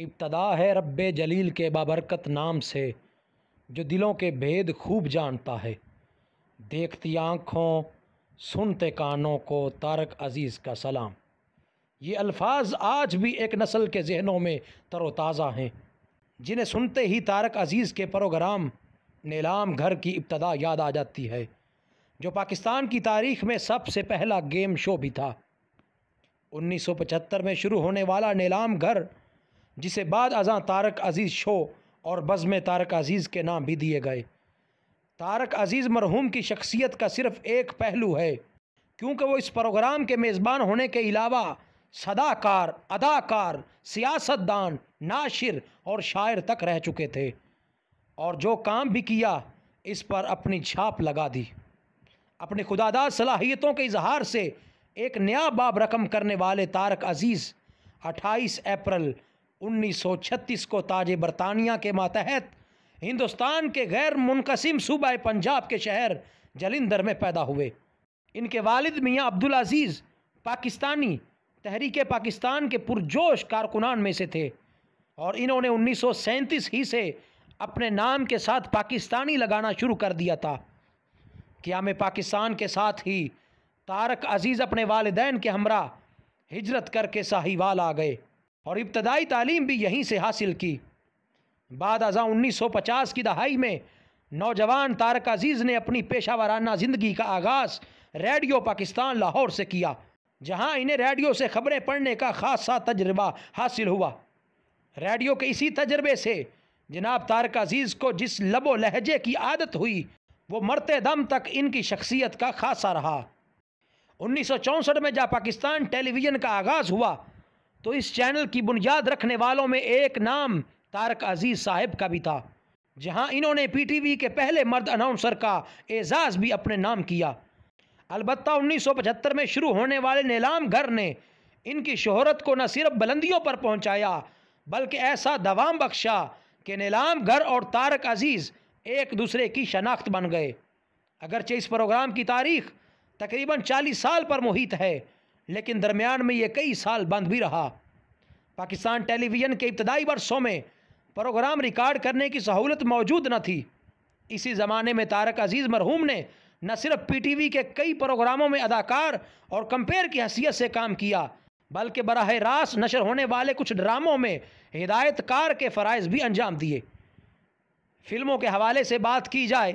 इब्तदा है रब जलील के बाबरकत नाम से जो दिलों के भेद खूब जानता है देखती आँखों सुनते कानों को तारक अज़ीज़ का सलाम ये अल्फाज आज भी एक नस्ल के जहनों में तरोताज़ा हैं जिन्हें सुनते ही तारक अज़ीज़ के प्रोग्राम नीलाम घर की इब्तदा याद आ जाती है जो पाकिस्तान की तारीख में सबसे पहला गेम शो भी था 1975 में शुरू होने वाला नीलाम घर जिसे बाद अजा तारक अज़ीज़ शो और बज़म तारक अज़ीज़ के नाम भी दिए गए तारक अज़ीज़ मरहूम की शख्सियत का सिर्फ एक पहलू है क्योंकि वो इस प्रोग्राम के मेज़बान होने के अलावा सदाकार अदाकार सियासतदान नाशिर और शायर तक रह चुके थे और जो काम भी किया इस पर अपनी छाप लगा दी अपनी खुदादार सलाहियतों के इजहार से एक नया बाब रकम करने वाले तारक अज़ीज़ 28 अप्रैल 1936 को ताज बरतानिया के मातहत हिंदुस्तान के गैर मुनकसिम सूबा पंजाब के शहर जलिंदर में पैदा हुए इनके वालिद मियाँ अब्दुल अजीज़ पाकिस्तानी तहरीक पाकिस्तान के पुरजोश कारकुनान में से थे और इन्होंने उन्नीस ही से अपने नाम के साथ पाकिस्तानी लगाना शुरू कर दिया था क्या मैं पाकिस्तान के साथ ही तारक अजीज़ अपने वालदेन के हमरा हिजरत करके साहिवाल आ गए और इब्तदाई तालीम भी यहीं से हासिल की बाद अजा उन्नीस सौ पचास की दहाई में नौजवान तारक अजीज़ ने अपनी पेशा वाराना ज़िंदगी का आगाज़ रेडियो पाकिस्तान लाहौर से किया जहां इन्हें रेडियो से ख़बरें पढ़ने का खासा तजर्बा हासिल हुआ रेडियो के इसी तजर्बे से जनाब तारक अजीज़ को जिस लबो लहजे की आदत हुई वो मरते दम तक इनकी शख्सियत का खासा रहा उन्नीस सौ चौंसठ में जब पाकिस्तान टेलीविज़न का आगाज़ हुआ तो इस चैनल की बुनियाद रखने वालों में एक नाम तारक अजीज़ साहब का भी था जहां इन्होंने पीटीवी के पहले मर्द अनाउंसर का एजाज़ भी अपने नाम किया अलबत् 1975 में शुरू होने वाले नीलाम घर ने इनकी शोहरत को न सिर्फ बुलंदियों पर पहुंचाया बल्कि ऐसा दवाम बख्शा कि नीलाम घर और तारक अजीज़ एक दूसरे की शनाख्त बन गए अगरचे इस प्रोग्राम की तारीख तकरीबन चालीस साल पर मुहित है लेकिन दरमियान में ये कई साल बंद भी रहा पाकिस्तान टेलीविज़न के इब्तदाई वर्षों में प्रोग्राम रिकॉर्ड करने की सहूलत मौजूद न थी इसी ज़माने में तारक अजीज़ मरहूम ने न सिर्फ पीटीवी के कई प्रोग्रामों में अदाकार और कंपेयर की हैसियत से काम किया बल्कि बरह रास्त नशर होने वाले कुछ ड्रामों में हिदायतकार के फ़रज़ भी अंजाम दिए फिल्मों के हवाले से बात की जाए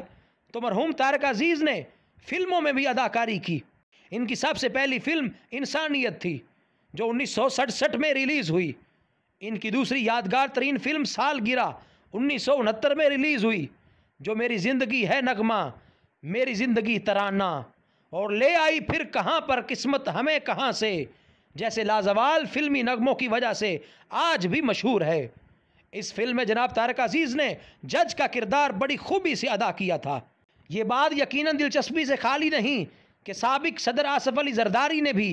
तो मरहूम तारक अजीज़ ने फिल्मों में भी अदाकारी की इनकी सबसे पहली फिल्म इंसानियत थी जो उन्नीस में रिलीज़ हुई इनकी दूसरी यादगार तरीन फिल्म साल गिरा उन्नीस में रिलीज़ हुई जो मेरी ज़िंदगी है नगमा मेरी ज़िंदगी तराना और ले आई फिर कहाँ पर किस्मत हमें कहाँ से जैसे लाजवाल फिल्मी नगमों की वजह से आज भी मशहूर है इस फिल्म में जनाब तारक अजीज़ ने जज का किरदार बड़ी खूबी से अदा किया था ये बात यकीनन दिलचस्पी से खाली नहीं कि सबक सदर आसफ़ अली जरदारी ने भी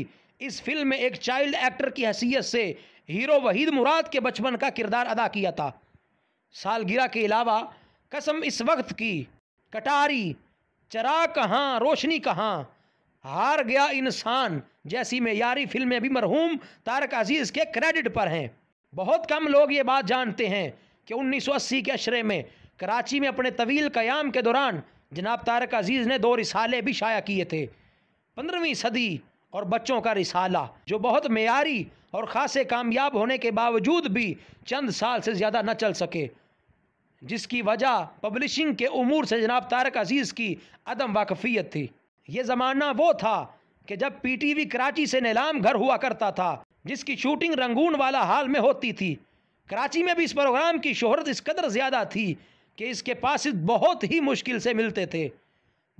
इस फिल्म में एक चाइल्ड एक्टर की हैसियत से हीरो वहीद मुराद के बचपन का किरदार अदा किया था सालगिरह के अलावा कसम इस वक्त की कटारी चरा कहाँ रोशनी कहाँ हार गया इंसान जैसी मैारी फिल्में भी मरहूम तारक अजीज़ के क्रेडिट पर हैं बहुत कम लोग ये बात जानते हैं कि 1980 के अशरे में कराची में अपने तवील क़याम के दौरान जनाब तारक अजीज़ ने दो रिसाले भी शाया किए थे पंद्रहवीं सदी और बच्चों का रिसाला जो बहुत मेयारी और ख़ासे कामयाब होने के बावजूद भी चंद साल से ज़्यादा न चल सके जिसकी वजह पब्लिशिंग के उमूर से जनाब तारक अजीज़ की अदम वाकफियत थी ये ज़माना वो था कि जब पीटीवी कराची से नीलाम घर हुआ करता था जिसकी शूटिंग रंगून वाला हाल में होती थी कराची में भी इस प्रोग्राम की शोहरत इस कदर ज़्यादा थी कि इसके पास बहुत ही मुश्किल से मिलते थे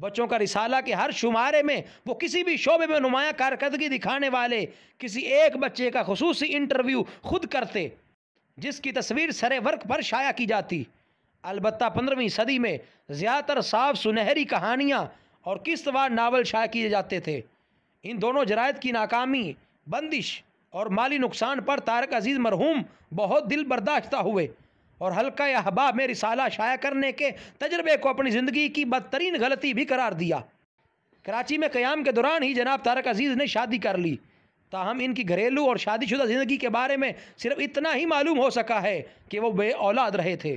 बच्चों का रिसाला के हर शुमारे में वो किसी भी शोबे में नुमाया कारकर्दगी दिखाने वाले किसी एक बच्चे का खसूस इंटरव्यू खुद करते जिसकी तस्वीर सरे वर्क पर शाया की जाती अलबत् पंद्रहवीं सदी में ज़्यादातर साफ सुनहरी कहानियाँ और किस्तवार नावल शाया किए जाते थे इन दोनों जरायद की नाकामी बंदिश और माली नुकसान पर तारक अजीज़ मरहूम बहुत दिल बर्दाश्त हुए और हल्का हबा में रिसाला शाया करने के तजर्बे को अपनी ज़िंदगी की बदतरीन गलती भी करार दिया कराची में क़्याम के दौरान ही जनाब तारक अजीज़ ने शादी कर ली ताहम इनकी घरेलू और शादीशुदा ज़िंदगी के बारे में सिर्फ इतना ही मालूम हो सका है कि वो बे औलाद रहे थे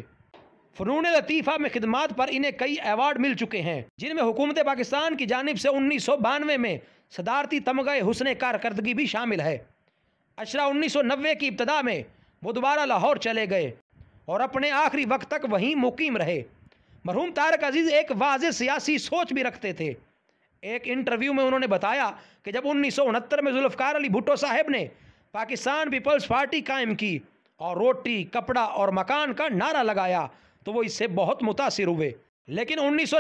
फ़नून लतीफ़ा में खिदमत पर इन्हें कई अवार्ड मिल चुके हैं जिनमें हुकूमत पाकिस्तान की जानब से उन्नीस सौ बानवे में सदारती तमगे हुसन कारकर्दगी भी शामिल है अशरा उन्नीस सौ नब्बे की इब्तदा में वो दोबारा लाहौर चले गए और अपने आखिरी वक्त तक वहीं मुकीम रहे मरहूम तारक अजीज़ एक वाज सियासी सोच भी रखते थे एक इंटरव्यू में उन्होंने बताया कि जब उन्नीस में जुल्फकार अली भुट्टो साहब ने पाकिस्तान पीपल्स पार्टी कायम की और रोटी कपड़ा और मकान का नारा लगाया तो वो इससे बहुत मुतासर हुए लेकिन उन्नीस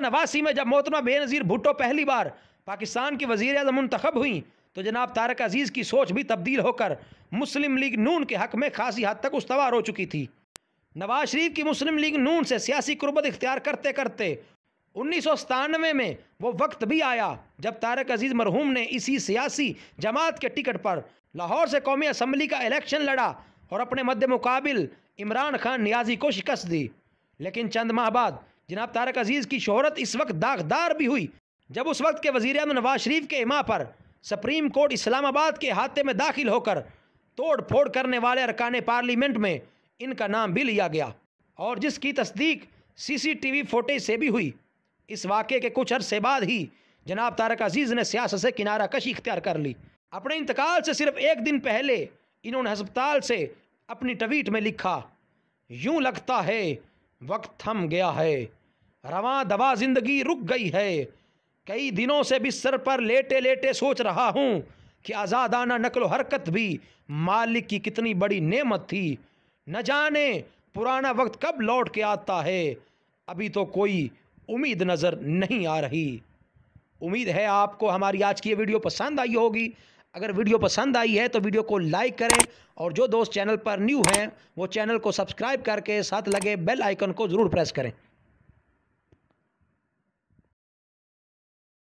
में जब मोहतमा बेनज़ीर भुट्टो पहली बार पाकिस्तान की वजीर अजम मंतखब हुई तो जनाब तारक अजीज़ की सोच भी तब्दील होकर मुस्लिम लीग नून के हक में खासी हद तक उसवार हो चुकी थी नवाज शरीफ की मुस्लिम लीग नून से सियासी कुर्बत इख्तियार करते करते उन्नीस में वो वक्त भी आया जब तारक अजीज़ मरहूम ने इसी सियासी जमात के टिकट पर लाहौर से कौमी असम्बली का इलेक्शन लड़ा और अपने मध्य मुकाबिल इमरान खान नियाजी को शिकस्त दी लेकिन चंद माह बाद जनाब तारक अजीज़ की शहरत इस वक्त दागदार भी हुई जब उस वक्त के वजीर अजम नवाज शरीफ के इमा पर सुप्रीम कोर्ट इस्लामाबाद के हाथे में दाखिल होकर तोड़ फोड़ करने वाले अरकान पार्लियामेंट में इनका नाम भी लिया गया और जिसकी तस्दीक सीसीटीवी फोटेज से भी हुई इस वाक़े के कुछ अरसे बाद ही जनाब तारक अजीज़ ने सियासत से किनारा कशी इख्तियार कर ली अपने इंतकाल से सिर्फ एक दिन पहले इन्होंने हस्पताल से अपनी ट्वीट में लिखा यूं लगता है वक्त थम गया है रवा दवा ज़िंदगी रुक गई है कई दिनों से बिस्तर पर लेटे लेटे सोच रहा हूँ कि आज़ादाना नकलो हरकत भी मालिक की कितनी बड़ी नेमत थी न जाने पुराना वक्त कब लौट के आता है अभी तो कोई उम्मीद नज़र नहीं आ रही उम्मीद है आपको हमारी आज की ये वीडियो पसंद आई होगी अगर वीडियो पसंद आई है तो वीडियो को लाइक करें और जो दोस्त चैनल पर न्यू हैं वो चैनल को सब्सक्राइब करके साथ लगे बेल आइकन को ज़रूर प्रेस करें